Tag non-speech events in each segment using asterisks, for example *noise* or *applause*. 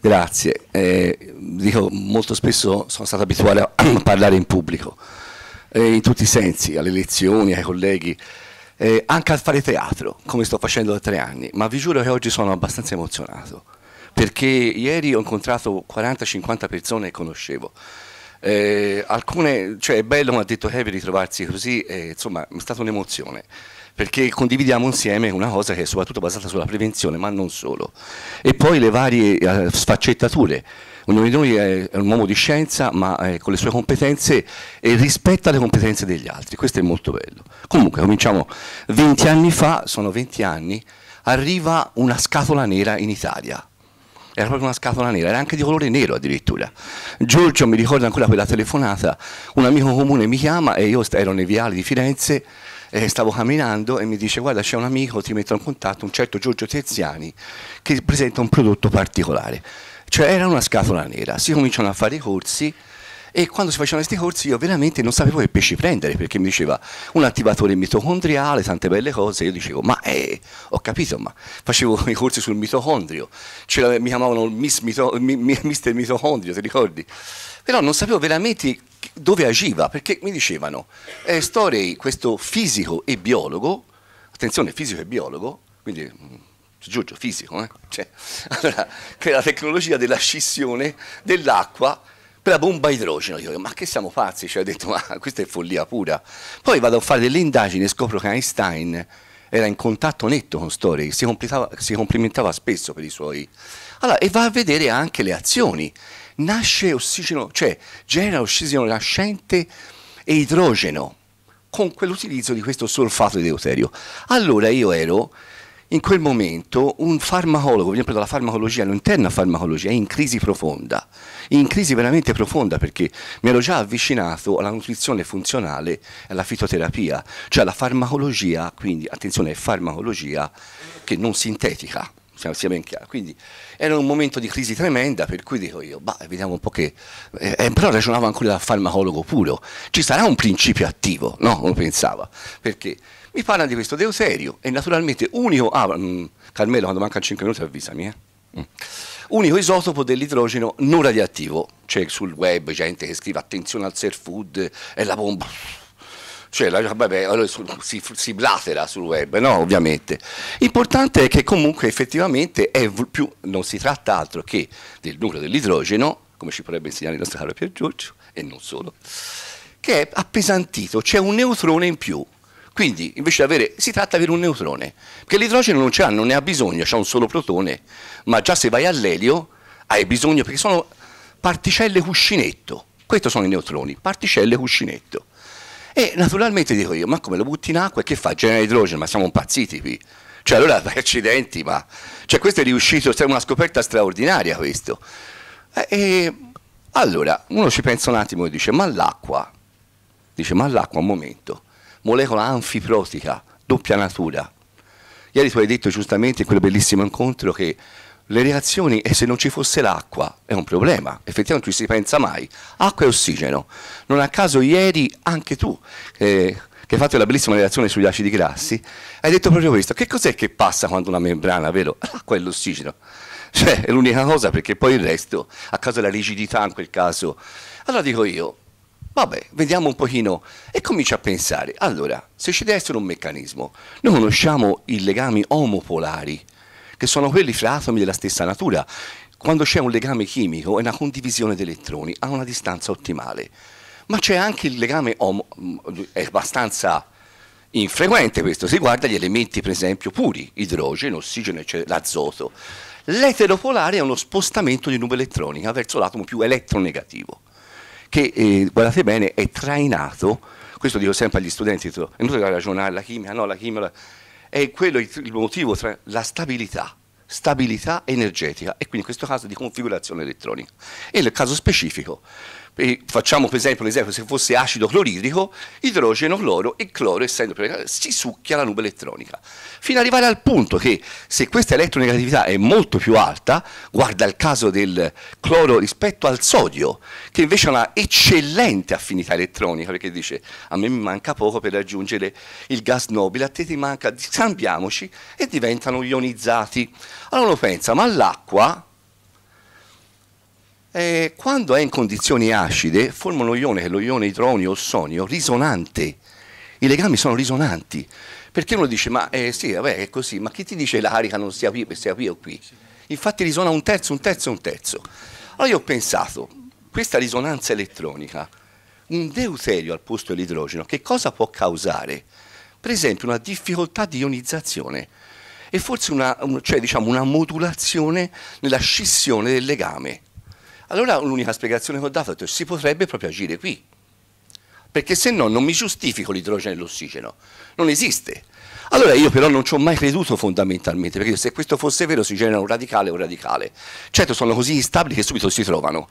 Grazie. Eh, dico, molto spesso sono stato abituato a *clears throat* parlare in pubblico, eh, in tutti i sensi, alle lezioni, ai colleghi, eh, anche a fare teatro, come sto facendo da tre anni, ma vi giuro che oggi sono abbastanza emozionato, perché ieri ho incontrato 40-50 persone che conoscevo. Eh, alcune, cioè è bello, mi ha detto Heavy ritrovarsi così, insomma è stata un'emozione perché condividiamo insieme una cosa che è soprattutto basata sulla prevenzione, ma non solo. E poi le varie eh, sfaccettature. Ognuno di noi è un uomo di scienza, ma eh, con le sue competenze e rispetta le competenze degli altri. Questo è molto bello. Comunque, cominciamo. 20 anni fa, sono 20 anni, arriva una scatola nera in Italia era proprio una scatola nera, era anche di colore nero addirittura. Giorgio mi ricorda ancora quella telefonata, un amico comune mi chiama e io ero nei viali di Firenze eh, stavo camminando e mi dice guarda c'è un amico, ti metto in contatto, un certo Giorgio Terziani che presenta un prodotto particolare. Cioè era una scatola nera, si cominciano a fare i corsi e quando si facevano questi corsi io veramente non sapevo che pesci prendere perché mi diceva un attivatore mitocondriale, tante belle cose, io dicevo ma eh, ho capito ma facevo *laughs* i corsi sul mitocondrio, mi chiamavano Miss Mito, Mister Mitocondrio, ti ricordi? Però non sapevo veramente dove agiva, perché mi dicevano, eh, Storey, questo fisico e biologo, attenzione, fisico e biologo, quindi mm, Giorgio, fisico, eh? *laughs* cioè, allora, che la tecnologia della scissione dell'acqua per la bomba idrogeno. Io, ma che siamo pazzi? Cioè, ho detto, ma questa è follia pura. Poi vado a fare delle indagini e scopro che Einstein era in contatto netto con Story, si, si complimentava spesso per i suoi... Allora, e va a vedere anche le azioni nasce ossigeno, cioè genera ossigeno nascente e idrogeno con quell'utilizzo di questo solfato di deuterio. Allora io ero in quel momento un farmacologo, venivo dalla farmacologia, l'interna farmacologia, è in crisi profonda, in crisi veramente profonda perché mi ero già avvicinato alla nutrizione funzionale e alla fitoterapia, cioè alla farmacologia, quindi attenzione, è farmacologia che non sintetica siamo, siamo in chiaro. Quindi era un momento di crisi tremenda per cui dico io, bah, vediamo un po' che... Eh, eh però ragionavo ancora da farmacologo puro, ci sarà un principio attivo, no? Lo pensava, perché mi parla di questo Deuterio e naturalmente unico... Ah, mh, mm, Carmelo, quando mancano 5 minuti avvisami, eh? Mm. Unico isotopo dell'idrogeno non radioattivo, c'è sul web gente che scrive attenzione al surf food, è la bomba cioè, la, vabbè, si, si blatera sul web, no? Ovviamente. L'importante è che comunque effettivamente più, non si tratta altro che del nucleo dell'idrogeno, come ci potrebbe insegnare il nostro caro Pier Giorgio, e non solo, che è appesantito, c'è un neutrone in più. Quindi invece di avere, si tratta di avere un neutrone, perché l'idrogeno non ce non ne ha bisogno, c'è un solo protone, ma già se vai all'elio hai bisogno, perché sono particelle cuscinetto, questi sono i neutroni, particelle cuscinetto. E naturalmente dico io, ma come lo butti in acqua e che fa? Genera idrogeno, ma siamo impazziti qui. Cioè allora *laughs* accidenti, ma... Cioè questo è riuscito, è una scoperta straordinaria questo. Eh, e allora uno ci pensa un attimo e dice, ma l'acqua, dice, ma l'acqua, un momento, molecola anfiprotica, doppia natura. Ieri tu hai detto giustamente in quel bellissimo incontro che le reazioni e se non ci fosse l'acqua è un problema, effettivamente non ci si pensa mai. Acqua e ossigeno. Non a caso ieri anche tu, eh, che hai fatto la bellissima relazione sugli acidi grassi, hai detto proprio questo. Che cos'è che passa quando una membrana, vero? *laughs* L'acqua e l'ossigeno. Cioè, è l'unica cosa perché poi il resto, a causa della rigidità in quel caso. Allora dico io, vabbè, vediamo un pochino e comincio a pensare. Allora, se ci deve essere un meccanismo, noi conosciamo i legami omopolari che sono quelli fra atomi della stessa natura. Quando c'è un legame chimico è una condivisione di elettroni a una distanza ottimale, ma c'è anche il legame, homo, è abbastanza infrequente questo, si guarda gli elementi per esempio puri, idrogeno, ossigeno, l'azoto. L'etero polare è uno spostamento di nube elettronica verso l'atomo più elettronegativo, che eh, guardate bene è trainato questo dico sempre agli studenti, è inutile ragionare la chimica, no, la chimica è quello il motivo tra la stabilità, stabilità energetica e quindi in questo caso di configurazione elettronica. E nel caso specifico facciamo per esempio l'esempio, se fosse acido cloridrico, idrogeno, cloro e cloro, essendo più si succhia la nube elettronica. Fino ad arrivare al punto che se questa elettronegatività è molto più alta, guarda il caso del cloro rispetto al sodio, che invece ha una eccellente affinità elettronica, perché dice a me mi manca poco per raggiungere il gas nobile, a te ti manca, scambiamoci e diventano ionizzati. Allora uno pensa, ma l'acqua eh, quando è in condizioni acide forma un ione che è lo ione idronio o sonio risonante. I legami sono risonanti. Perché uno dice, ma eh, sì, vabbè, è così, ma chi ti dice la carica non sia qui, sia qui o qui? Infatti risuona un terzo, un terzo, un terzo. Allora io ho pensato, questa risonanza elettronica, un deuterio al posto dell'idrogeno, che cosa può causare? Per esempio una difficoltà di ionizzazione e forse una, un, cioè, diciamo, una modulazione nella scissione del legame. Allora l'unica spiegazione che ho dato è che si potrebbe proprio agire qui, perché se no non mi giustifico l'idrogeno e l'ossigeno, non esiste. Allora io però non ci ho mai creduto fondamentalmente, perché se questo fosse vero si genera un radicale e un radicale. Certo sono così instabili che subito si trovano,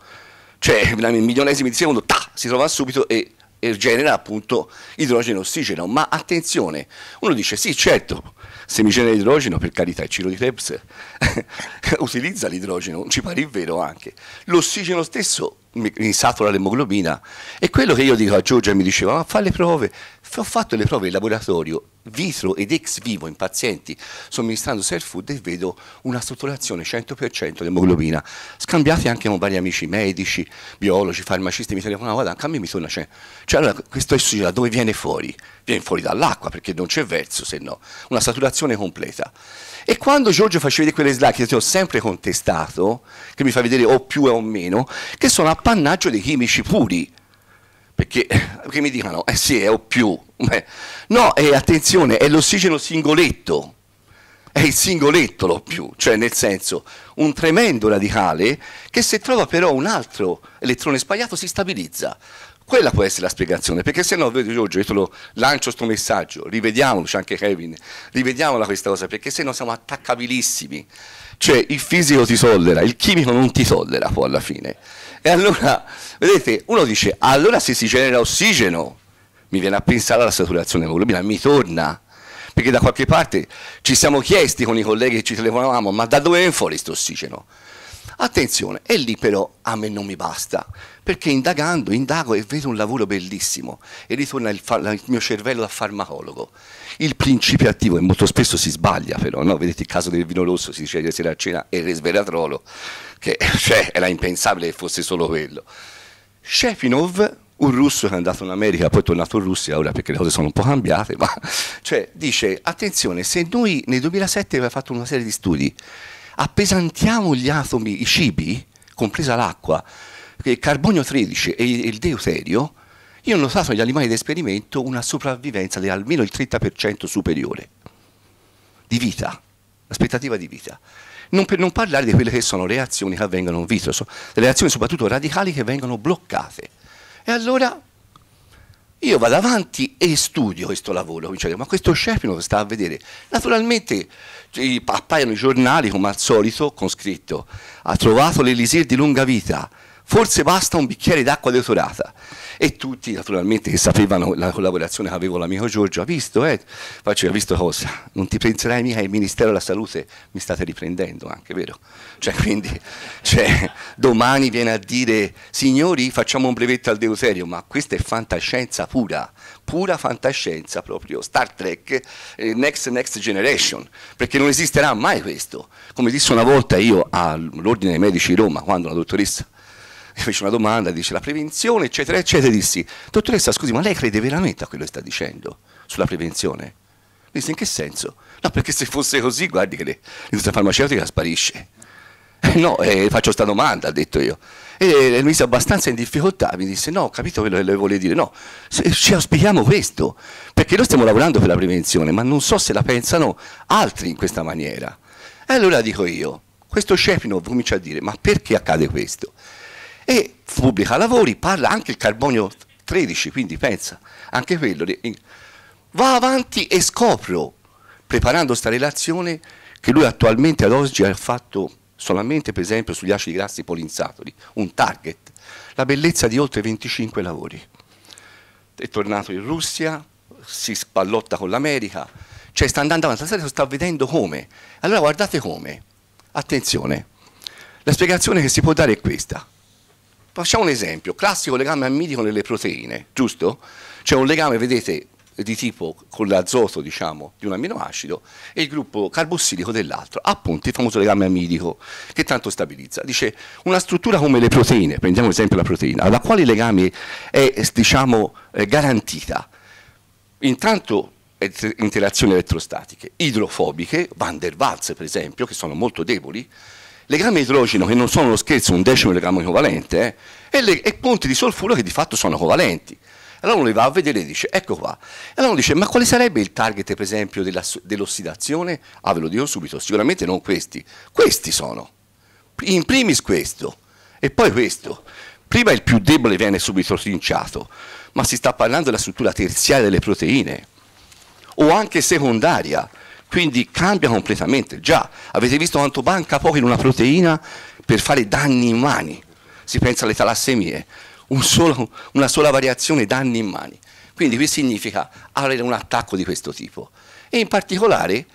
cioè nel milionesimo di secondo ta, si trova subito e e genera appunto idrogeno e ossigeno. Ma attenzione, uno dice sì, certo, se mi genera idrogeno, per carità, il Ciro di Krebs *laughs* utilizza l'idrogeno, ci pare il vero anche. L'ossigeno stesso mi satura l'emoglobina. E quello che io dico a Giorgia mi diceva, ma fa le prove. Ho fatto le prove in laboratorio vitro ed ex vivo in pazienti somministrando self food e vedo una strutturazione 100% dell'emoglobina. Scambiati anche con vari amici medici, biologi, farmacisti, mi telefonavano, guarda, anche a me mi torna Cioè allora questo ossigeno da dove viene fuori? viene fuori dall'acqua perché non c'è verso se no, una saturazione completa. E quando Giorgio faceva vedere quelle slide che ti ho sempre contestato, che mi fa vedere o più o meno, che sono appannaggio dei chimici puri, perché, perché eh, mi dicono, eh sì, è o più, no, eh, attenzione, è l'ossigeno singoletto, è il singoletto lo più, cioè nel senso un tremendo radicale che se trova però un altro elettrone sbagliato si stabilizza. Quella può essere la spiegazione, perché se no, vedo Giorgio, io te lo lancio questo messaggio, rivediamolo, c'è anche Kevin, rivediamola questa cosa, perché se no siamo attaccabilissimi. Cioè il fisico ti tollera, il chimico non ti tollera poi alla fine. E allora, vedete, uno dice, allora se si genera ossigeno, mi viene a pensare alla saturazione emolobina, mi torna. Perché da qualche parte ci siamo chiesti con i colleghi che ci telefonavamo, ma da dove viene fuori questo ossigeno? Attenzione, e lì però a me non mi basta, perché indagando, indago e vedo un lavoro bellissimo e ritorna il, il mio cervello da farmacologo. Il principio attivo, e molto spesso si sbaglia però, no? vedete il caso del vino rosso, si dice ieri sera a cena, e il resveratrolo, che *laughs* cioè, era impensabile che fosse solo quello. Shefinov, un russo che è andato in America, poi è tornato in Russia, ora perché le cose sono un po' cambiate, ma *laughs* cioè, dice, attenzione, se noi nel 2007 aveva fatto una serie di studi, appesantiamo gli atomi, i cibi, compresa l'acqua, il carbonio 13 e il deuterio, io ho notato negli animali d'esperimento una sopravvivenza di almeno il 30% superiore di vita, aspettativa di vita. Non per non parlare di quelle che sono reazioni che avvengono in vitro, sono reazioni soprattutto radicali che vengono bloccate. E allora io vado avanti e studio questo lavoro, cioè, ma questo Shepinov sta a vedere. Naturalmente appaiono i giornali come al solito con scritto ha trovato l'elisir di lunga vita, forse basta un bicchiere d'acqua deodorata. E tutti, naturalmente, che sapevano la collaborazione che avevo l'amico Giorgio, ha visto, eh? Faccio, ha visto cosa? Non ti penserai mica il Ministero della Salute mi state riprendendo anche, vero? Cioè, quindi, cioè, domani viene a dire, signori, facciamo un brevetto al deuterio, ma questa è fantascienza pura, pura fantascienza proprio, Star Trek, eh, Next Next Generation, perché non esisterà mai questo. Come disse una volta io all'Ordine dei Medici di Roma, quando la dottoressa *laughs* fece una domanda, dice la prevenzione, eccetera, eccetera, e dissi, dottoressa, scusi, ma lei crede veramente a quello che sta dicendo sulla prevenzione? Disse, in che senso? No, perché se fosse così, guardi che l'industria farmaceutica sparisce. Eh, *laughs* no, eh, faccio questa domanda, ha detto io. E mi mise abbastanza in difficoltà, mi disse no, ho capito quello che lei vuole dire, no, ci auspichiamo questo, perché noi stiamo lavorando per la prevenzione, ma non so se la pensano altri in questa maniera. E allora dico io, questo Scepino comincia a dire, ma perché accade questo? e pubblica lavori parla anche il carbonio 13, quindi pensa, anche quello. Va avanti e scopro, preparando questa relazione che lui attualmente ad oggi ha fatto solamente per esempio sugli acidi grassi polinsatori, un target, la bellezza di oltre 25 lavori. È tornato in Russia, si spallotta con l'America, cioè sta andando avanti, la sta vedendo come. Allora guardate come, attenzione, la spiegazione che si può dare è questa Facciamo un esempio, classico legame amminico nelle proteine, giusto? C'è un legame, vedete, di tipo con l'azoto diciamo, di un amminoacido e il gruppo carbossilico dell'altro, appunto il famoso legame amidico che tanto stabilizza. Dice una struttura come le proteine, prendiamo esempio la proteina, alla quale legame è diciamo, garantita, intanto interazioni elettrostatiche, idrofobiche, Van der Waals per esempio, che sono molto deboli, legami idrogeno che non sono lo scherzo un decimo di legame covalente eh, e, le, e ponti di solfuro che di fatto sono covalenti. Allora uno li va a vedere e dice, ecco qua. E allora uno dice, ma quale sarebbe il target per esempio dell'ossidazione? ah, ve lo dico subito, sicuramente non questi. Questi sono. In primis questo e poi questo. Prima il più debole viene subito trinciato, ma si sta parlando della struttura terziaria delle proteine o anche secondaria. Quindi cambia completamente. Già, avete visto quanto banca poco in una proteina per fare danni in mani. Si pensa alle talassemie, Un solo, una sola variazione danni in mani. Quindi questo significa avere un attacco di questo tipo. E in particolare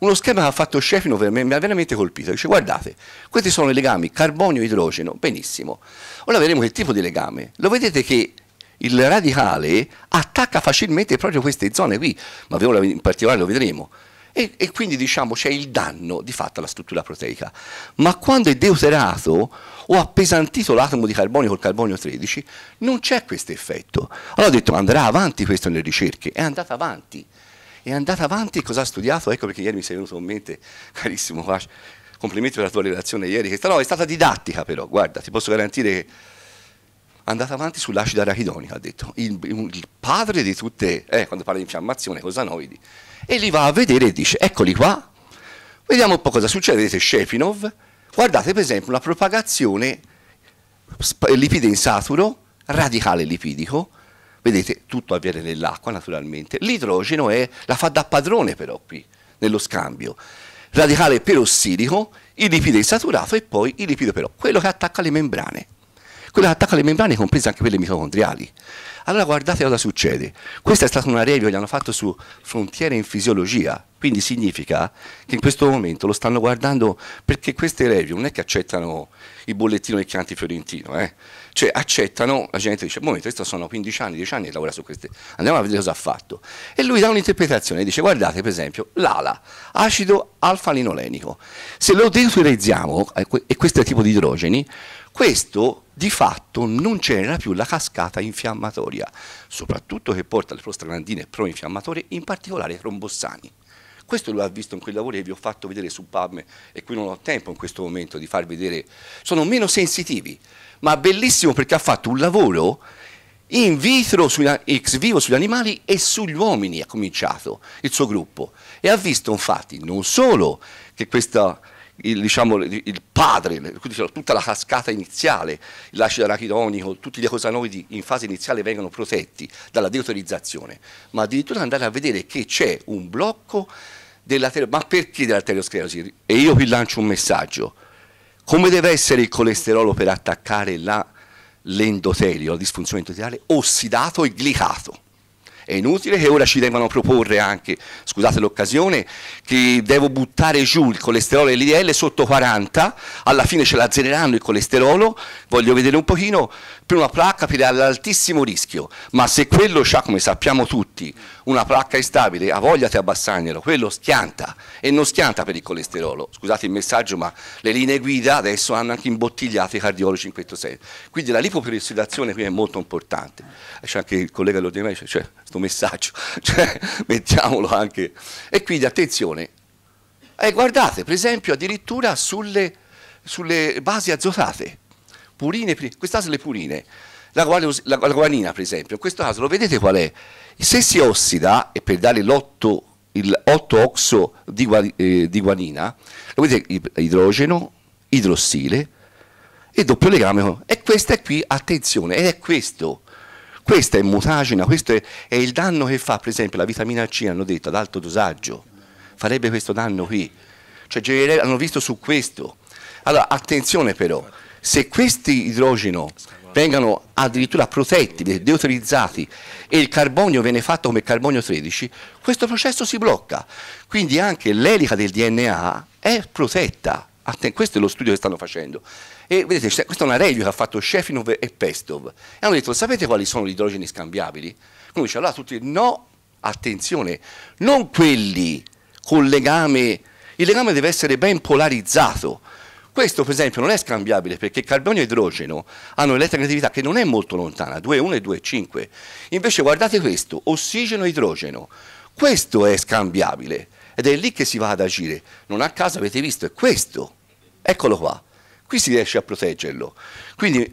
uno schema che ha fatto Scefino me, mi ha veramente colpito. Dice guardate, questi sono i legami carbonio-idrogeno, benissimo. Ora vedremo che tipo di legame. Lo vedete che il radicale attacca facilmente proprio queste zone qui, ma in particolare lo vedremo. E, e quindi diciamo c'è il danno di fatto alla struttura proteica. Ma quando è deuterato o appesantito l'atomo di carbonio col carbonio 13, non c'è questo effetto. Allora ho detto ma andrà avanti questo nelle ricerche, è andata avanti. È andata avanti e cosa ha studiato? Ecco perché ieri mi sei venuto in mente, *laughs* carissimo Vash, complimenti per la tua relazione ieri, che no, è stata didattica però, guarda, ti posso garantire che è andata avanti sull'acido arachidonico, ha detto, il, il, padre di tutte, eh, quando parla di infiammazione, cosa noidi? e li va a vedere e dice eccoli qua, vediamo un po' cosa succede, vedete Shepinov, guardate per esempio una propagazione lipide insaturo, radicale lipidico, vedete tutto avviene nell'acqua naturalmente, l'idrogeno la fa da padrone però qui nello scambio, radicale perossidico, il lipido insaturato e poi il lipido però, quello che attacca le membrane, quello che attacca le membrane comprese anche quelle mitocondriali. Allora guardate cosa succede. Questa è stata una review che hanno fatto su Frontiere in Fisiologia, quindi significa che in questo momento lo stanno guardando perché queste review non è che accettano il bollettino del Chianti Fiorentino, eh? cioè accettano, la gente dice, momento, questo sono 15 anni, 10 anni che lavora su queste, andiamo a vedere cosa ha fatto. E lui dà un'interpretazione, dice guardate per esempio l'ala, acido alfa-linolenico, se lo deuterizziamo eh, e questo è il tipo di idrogeni, questo di fatto non genera più la cascata infiammatoria storia, soprattutto che porta le prostaglandine pro-infiammatorie, in particolare trombossani. Questo lo ha visto in quei lavori che vi ho fatto vedere su PAM e qui non ho tempo in questo momento di far vedere, sono meno sensitivi, ma bellissimo perché ha fatto un lavoro in vitro, ex vivo sugli animali e sugli uomini ha cominciato il suo gruppo e ha visto infatti non solo che questa il, diciamo, il padre, diciamo, tutta la cascata iniziale, l'acido arachidonico, tutti gli ecosanoidi in fase iniziale vengono protetti dalla deuterizzazione, ma addirittura andare a vedere che c'è un blocco della ma perché dell'arteriosclerosi? E io vi lancio un messaggio. Come deve essere il colesterolo per attaccare l'endotelio, la, la disfunzione endoteliale? Ossidato e glicato. È inutile che ora ci devono proporre anche, scusate l'occasione, che devo buttare giù il colesterolo e l'IDL sotto 40, alla fine ce l'azzereranno il colesterolo, voglio vedere un pochino, prima placca per l'altissimo rischio, ma se quello ha, come sappiamo tutti, tutti, una placca instabile, voglia a Bassagnero, quello schianta e non schianta per il colesterolo. Scusate il messaggio, ma le linee guida adesso hanno anche imbottigliato i cardiologi in questo senso. Quindi la lipoperossidazione qui è molto importante. C'è anche il collega Lodemai, c'è cioè, questo messaggio, *laughs* cioè, mettiamolo anche. E quindi attenzione, eh, guardate per esempio addirittura sulle, sulle basi azotate, purine, queste sono le purine. La, guanina per esempio, in questo caso lo vedete qual è? Se si ossida, e per dare l'8 il 8 oxo di, eh, di guanina, lo vedete idrogeno, idrossile e doppio legame. E questa è qui, attenzione, ed è questo. Questa è mutagena, questo è, è, il danno che fa, per esempio, la vitamina C, hanno detto, ad alto dosaggio. Farebbe questo danno qui. Cioè, hanno visto su questo. Allora, attenzione però, se questi idrogeno vengano addirittura protetti, deuterizzati e il carbonio viene fatto come carbonio 13, questo processo si blocca. Quindi anche l'elica del DNA è protetta. Questo è lo studio che stanno facendo. E vedete, questa è una review che ha fatto Shefinov e Pestov. E hanno detto, sapete quali sono gli idrogeni scambiabili? Come dice, allora tutti, no, attenzione, non quelli con legame, il legame deve essere ben polarizzato, questo per esempio non è scambiabile perché carbonio e idrogeno hanno l'elettronegatività che non è molto lontana, 2,1 e 2,5. Invece guardate questo, ossigeno e idrogeno, questo è scambiabile ed è lì che si va ad agire. Non a caso avete visto, è questo, eccolo qua, qui si riesce a proteggerlo. Quindi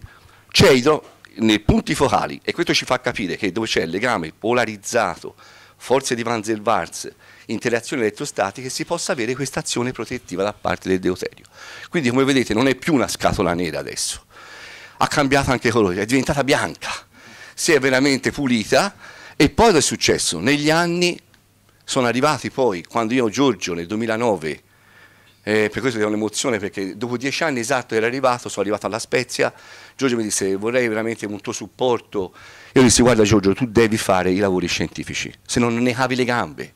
c'è idro- nei punti focali e questo ci fa capire che dove c'è il legame polarizzato forze di Van Zelvars, interazioni elettrostatiche, si possa avere questa azione protettiva da parte del deuterio. Quindi come vedete non è più una scatola nera adesso, ha cambiato anche colore, è diventata bianca, si è veramente pulita e poi cosa è successo? Negli anni sono arrivati poi, quando io Giorgio nel 2009 eh, per questo è un'emozione perché dopo dieci anni esatto era arrivato, sono arrivato alla Spezia, Giorgio mi disse vorrei veramente un tuo supporto io dissi guarda Giorgio tu devi fare i lavori scientifici, se no non ne cavi le gambe.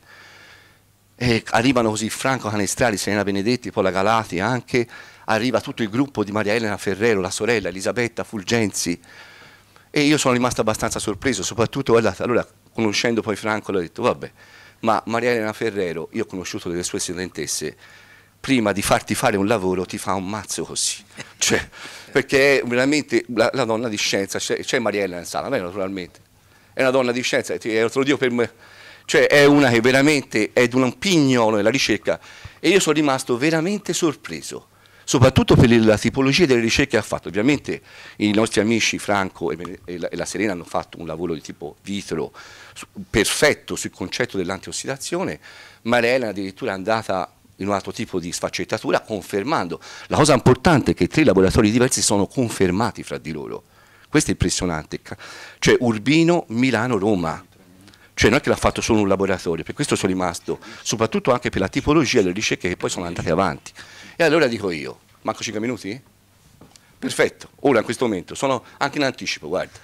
E arrivano così Franco Canestrali, Serena Benedetti, poi la Galati anche, arriva tutto il gruppo di Maria Elena Ferrero, la sorella Elisabetta Fulgenzi e io sono rimasto abbastanza sorpreso, soprattutto guardate, allora conoscendo poi Franco l'ho detto vabbè, ma Maria Elena Ferrero, io ho conosciuto delle sue studentesse, prima di farti fare un lavoro ti fa un mazzo così. Cioè, perché è veramente la, la, donna di scienza, c'è, Mariella in sala, lei naturalmente, è una donna di scienza, te lo dico per me, cioè è una che veramente è un pignolo nella ricerca e io sono rimasto veramente sorpreso, soprattutto per la tipologia delle ricerche che ha fatto. Ovviamente i nostri amici Franco e, la, Serena hanno fatto un lavoro di tipo vitro perfetto sul concetto dell'antiossidazione, Mariella addirittura è andata in un altro tipo di sfaccettatura, confermando. La cosa importante è che tre laboratori diversi sono confermati fra di loro. Questo è impressionante. Cioè Urbino, Milano, Roma. Cioè non è che l'ha fatto solo un laboratorio, per questo sono rimasto, soprattutto anche per la tipologia delle ricerche che poi sono andate avanti. E allora dico io, manco 5 minuti? Perfetto, ora in questo momento, sono anche in anticipo, guarda.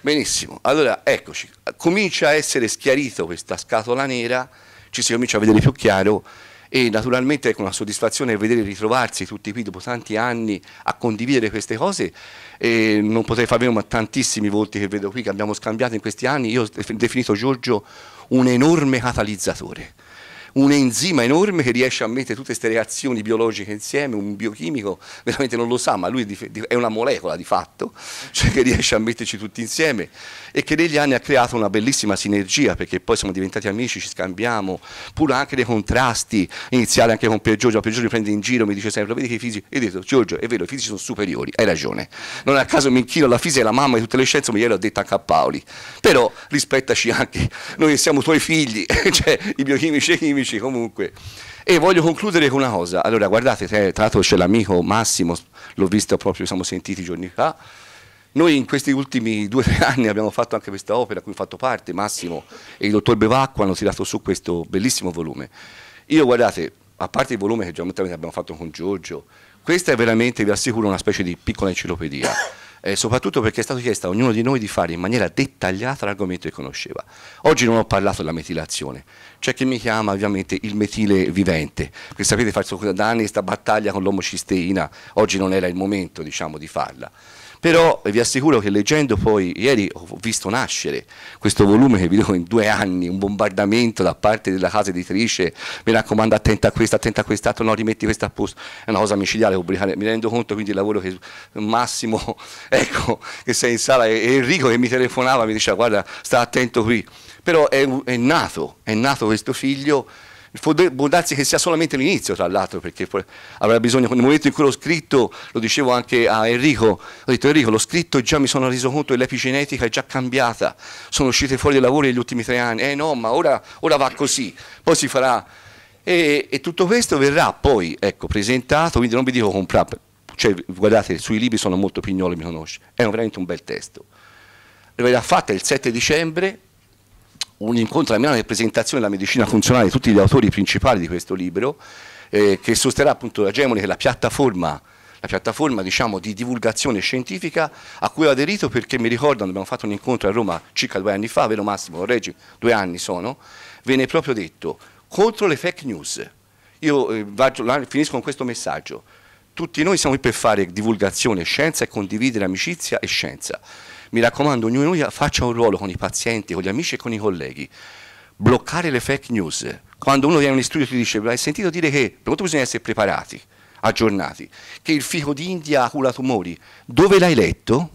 Benissimo, allora eccoci, comincia a essere schiarito questa scatola nera, ci si comincia a vedere più chiaro e naturalmente è una soddisfazione vedere ritrovarsi tutti qui dopo tanti anni a condividere queste cose e non potrei far meno ma tantissimi volti che vedo qui che abbiamo scambiato in questi anni io ho definito Giorgio un enorme catalizzatore un enzima enorme che riesce a mettere tutte queste reazioni biologiche insieme, un biochimico veramente non lo sa, ma lui è una molecola di fatto, cioè che riesce a metterci tutti insieme e che negli anni ha creato una bellissima sinergia perché poi siamo diventati amici, ci scambiamo, pur anche dei contrasti iniziali anche con Pier Giorgio, Pier Giorgio mi prende in giro, mi dice sempre, vedi che i fisici, e ho detto Giorgio è vero, i fisici sono superiori, hai ragione, non a caso mi inchino alla fisica e la mamma di tutte le scienze, ma glielo ho detto anche a Paoli, però rispettaci anche, noi siamo tuoi figli, *laughs* cioè i biochimici e i chimici uffici comunque. E voglio concludere con una cosa. Allora, guardate, eh, tra l'altro c'è l'amico Massimo, l'ho visto proprio, siamo sentiti giorni fa. Noi in questi ultimi due o tre anni abbiamo fatto anche questa opera, a cui ho fatto parte Massimo e il dottor Bevacqua hanno tirato su questo bellissimo volume. Io, guardate, a parte il volume che già abbiamo fatto con Giorgio, questa è veramente, vi assicuro, una specie di piccola enciclopedia eh, soprattutto perché è stato chiesto a ognuno di noi di fare in maniera dettagliata l'argomento che conosceva. Oggi non ho parlato della metilazione, c'è chi mi chiama ovviamente il metile vivente, perché sapete faccio da anni questa battaglia con l'omocisteina, oggi non era il momento diciamo, di farla però vi assicuro che leggendo poi, ieri ho visto nascere questo volume che vi do in due anni, un bombardamento da parte della casa editrice, mi raccomando attenta a questo, attenta a quest'altro, no rimetti questo a posto, è una cosa micidiale pubblicare, mi rendo conto quindi il lavoro che Massimo, *laughs* ecco, che sei in sala e Enrico che mi telefonava mi diceva guarda sta attento qui, però è, è nato, è nato questo figlio può, darsi che sia solamente l'inizio tra l'altro perché avrà bisogno, nel momento in cui l'ho scritto, lo dicevo anche a Enrico, ho detto Enrico l'ho scritto e già mi sono reso conto che l'epigenetica è già cambiata, sono uscite fuori dai lavori negli ultimi tre anni, eh no ma ora, ora va così, poi si farà e, e, tutto questo verrà poi ecco, presentato, quindi non vi dico comprare, cioè, guardate sui libri sono molto pignoli, mi conosce, è veramente un bel testo. Verrà fatta il 7 dicembre un incontro a Milano di presentazione della medicina funzionale di tutti gli autori principali di questo libro, eh, che sosterrà appunto la Gemone, che è la piattaforma la piattaforma diciamo, di divulgazione scientifica a cui ho aderito perché mi ricordo abbiamo fatto un incontro a Roma circa due anni fa, vero Massimo, correggi, due anni sono, venne proprio detto contro le fake news. Io eh, vado, finisco con questo messaggio. Tutti noi siamo qui per fare divulgazione, scienza e condividere amicizia e scienza. Mi raccomando, ognuno faccia un ruolo con i pazienti, con gli amici e con i colleghi. Bloccare le fake news. Quando uno viene in studio e ti dice, hai sentito dire che, per bisogna essere preparati, aggiornati, che il fico d'India cura tumori. Dove l'hai letto?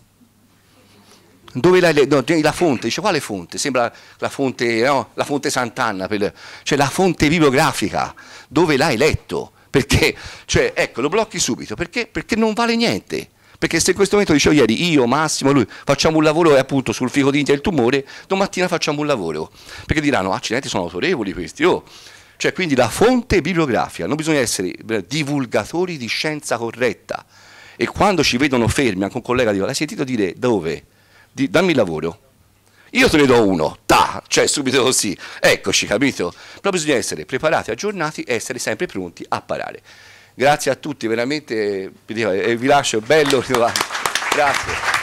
Dove l'hai letto? No, la fonte, dice quale fonte? Sembra la fonte, no, la fonte Sant'Anna, per, cioè la fonte bibliografica. Dove l'hai letto? Perché, cioè, ecco, lo blocchi subito, perché, perché non vale niente. Perché se in questo momento dicevo oh, ieri, io, Massimo, lui, facciamo un lavoro appunto sul fico d'india e il tumore, domattina facciamo un lavoro. Perché diranno, ah, accidenti, sono autorevoli questi, oh. Cioè, quindi la fonte bibliografica, non bisogna essere divulgatori di scienza corretta. E quando ci vedono fermi, anche un collega dice, l'hai sentito dire dove? Di, dammi il lavoro. Io te ne do uno, ta, cioè subito così, eccoci, capito? Però bisogna essere preparati, aggiornati e essere sempre pronti a parare. Grazie a tutti, veramente eh, eh, vi lascio bello. *laughs* Grazie.